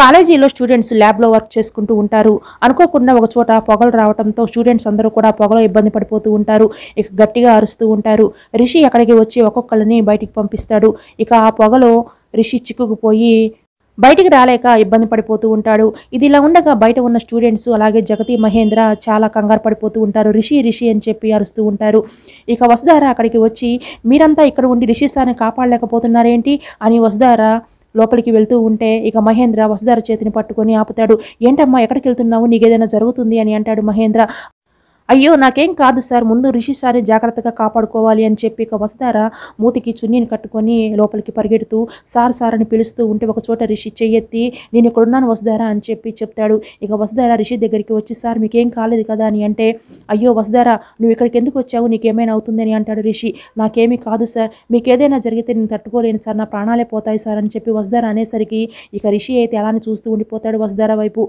కాలేజీలో స్టూడెంట్స్ ల్యాబ్లో వర్క్ చేసుకుంటూ ఉంటారు అనుకోకుండా ఒక చోట పొగలు రావడంతో స్టూడెంట్స్ అందరూ కూడా పొగలో ఇబ్బంది పడిపోతూ ఉంటారు ఇక గట్టిగా అరుస్తూ ఉంటారు రిషి అక్కడికి వచ్చి ఒక్కొక్కరిని బయటికి పంపిస్తాడు ఇక ఆ పొగలో రిషి చిక్కుకుపోయి బయటికి రాలేక ఇబ్బంది పడిపోతూ ఉంటాడు ఇది ఇలా ఉండగా బయట ఉన్న స్టూడెంట్స్ అలాగే జగతి మహేంద్ర చాలా కంగారు పడిపోతూ ఉంటారు రిషి రిషి అని చెప్పి అరుస్తూ ఉంటారు ఇక వసుధార అక్కడికి వచ్చి మీరంతా ఇక్కడ ఉండి రిషి సార్ని కాపాడలేకపోతున్నారేంటి అని వసుధార లోపలికి వెళ్తూ ఉంటే ఇక మహేంద్ర వసుధర చేతిని పట్టుకొని ఆపుతాడు ఏంటమ్మా ఎక్కడికి వెళ్తున్నావు నీకేదైనా జరుగుతుంది అని అంటాడు మహేంద్ర అయ్యో నాకేం కాదు సార్ ముందు రిషి సార్ని జాగ్రత్తగా కాపాడుకోవాలి అని చెప్పి ఇక వస్తారా మూతికి చున్నీని కట్టుకొని లోపలికి పరిగెడుతూ సార్ సార్ అని పిలుస్తూ ఉంటే ఒక చోట రిషి చెయ్యెత్తి నేను ఇక్కడున్నాను వసుధార అని చెప్పి చెప్తాడు ఇక వసుధార రిషి దగ్గరికి వచ్చి సార్ మీకేం కాలేదు కదా అని అంటే అయ్యో వసుధార నువ్వు ఇక్కడికి ఎందుకు వచ్చావు నీకేమైనా అవుతుందని అంటాడు రిషి నాకేమీ కాదు సార్ మీకేదైనా జరిగితే నేను తట్టుకోలేను సార్ నా ప్రాణాలే పోతాయి సార్ అని చెప్పి వసుధార అనేసరికి ఇక రిషి అయితే అలానే చూస్తూ ఉండిపోతాడు వసుధార వైపు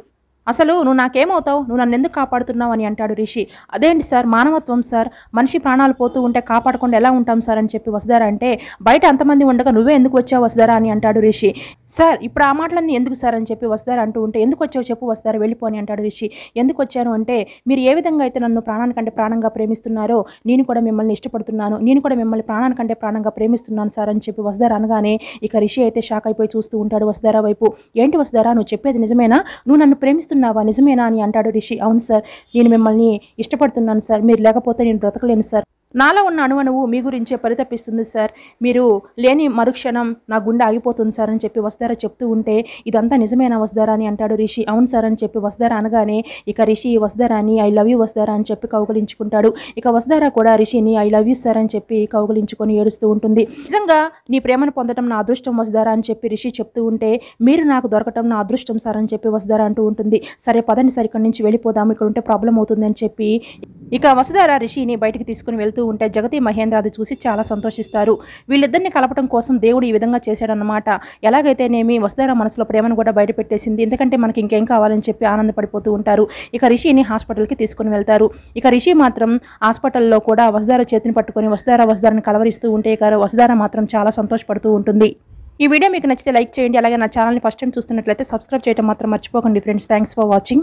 అసలు నువ్వు నాకేమవుతావు నువ్వు నన్ను ఎందుకు కాపాడుతున్నావు అని అంటాడు రిషి అదేంటి సార్ మానవత్వం సార్ మనిషి ప్రాణాలు పోతూ ఉంటే కాపాడకుండా ఎలా ఉంటాం సార్ అని చెప్పి వసుధార అంటే బయట అంతమంది ఉండగా నువ్వే ఎందుకు వచ్చావు వస్తారా అని అంటాడు రిషి సార్ ఇప్పుడు ఆ మాటలన్నీ ఎందుకు సార్ అని చెప్పి వస్తారా అంటూ ఉంటే ఎందుకు వచ్చావు చెప్పు వస్తారా వెళ్ళిపో అని అంటాడు రిషి ఎందుకు వచ్చాను అంటే మీరు ఏ విధంగా అయితే నన్ను ప్రాణానికంటే ప్రాణంగా ప్రేమిస్తున్నారో నేను కూడా మిమ్మల్ని ఇష్టపడుతున్నాను నేను కూడా మిమ్మల్ని ప్రాణానికంటే ప్రాణంగా ప్రేమిస్తున్నాను సార్ అని చెప్పి వస్తారా అనగానే ఇక రిషి అయితే షాక్ అయిపోయి చూస్తూ ఉంటాడు వస్తారా వైపు ఏంటి వస్తారా నువ్వు చెప్పేది నిజమేనా నువ్వు నన్ను ప్రేమిస్తు ప్రేమిస్తున్నావా నిజమేనా అని అంటాడు రిషి అవును సార్ నేను మిమ్మల్ని ఇష్టపడుతున్నాను సార్ మీరు లేకపోతే నేను బ్రతకలేను సార్ నాలో ఉన్న అణువణువు మీ గురించే పరితపిస్తుంది సార్ మీరు లేని మరుక్షణం నా గుండె ఆగిపోతుంది సార్ అని చెప్పి వస్తారా చెప్తూ ఉంటే ఇదంతా నిజమైన వస్తారా అని అంటాడు రిషి అవును సార్ అని చెప్పి వస్తారా అనగానే ఇక రిషి వస్తారా అని ఐ లవ్ యూ వస్తారా అని చెప్పి కౌగలించుకుంటాడు ఇక వస్తారా కూడా రిషిని ఐ లవ్ యూ సార్ అని చెప్పి కౌగలించుకొని ఏడుస్తూ ఉంటుంది నిజంగా నీ ప్రేమను పొందడం నా అదృష్టం వస్తారా అని చెప్పి రిషి చెప్తూ ఉంటే మీరు నాకు దొరకటం నా అదృష్టం సార్ అని చెప్పి వస్తారా అంటూ ఉంటుంది సరే పదండి సరికడి నుంచి వెళ్ళిపోదాం ఇక్కడ ఉంటే ప్రాబ్లం అవుతుందని చెప్పి ఇక వసుధార రిషిని బయటికి తీసుకుని వెళ్తూ ఉంటే జగతి మహేంద్ర అది చూసి చాలా సంతోషిస్తారు వీళ్ళిద్దరిని కలపడం కోసం దేవుడు ఈ విధంగా చేశాడన్నమాట ఎలాగైతేనేమి వసుధార మనసులో ప్రేమను కూడా బయటపెట్టేసింది ఎందుకంటే మనకి ఇంకేం కావాలని చెప్పి ఆనందపడిపోతూ ఉంటారు ఇక రిషిని హాస్పిటల్కి తీసుకుని వెళ్తారు ఇక రిషి మాత్రం హాస్పిటల్లో కూడా వసుధార చేతిని పట్టుకొని వసుధార వసుధారని కలవరిస్తూ ఉంటే ఇక వసుధార మాత్రం చాలా సంతోషపడుతూ ఉంటుంది ఈ వీడియో మీకు నచ్చితే లైక్ చేయండి అలాగే నా ఛానల్ని ఫస్ట్ టైం చూస్తున్నట్లయితే సబ్స్క్రైబ్ చేయడం మాత్రం మర్చిపోకండి ఫ్రెండ్స్ థ్యాంక్స్ ఫర్ వాచింగ్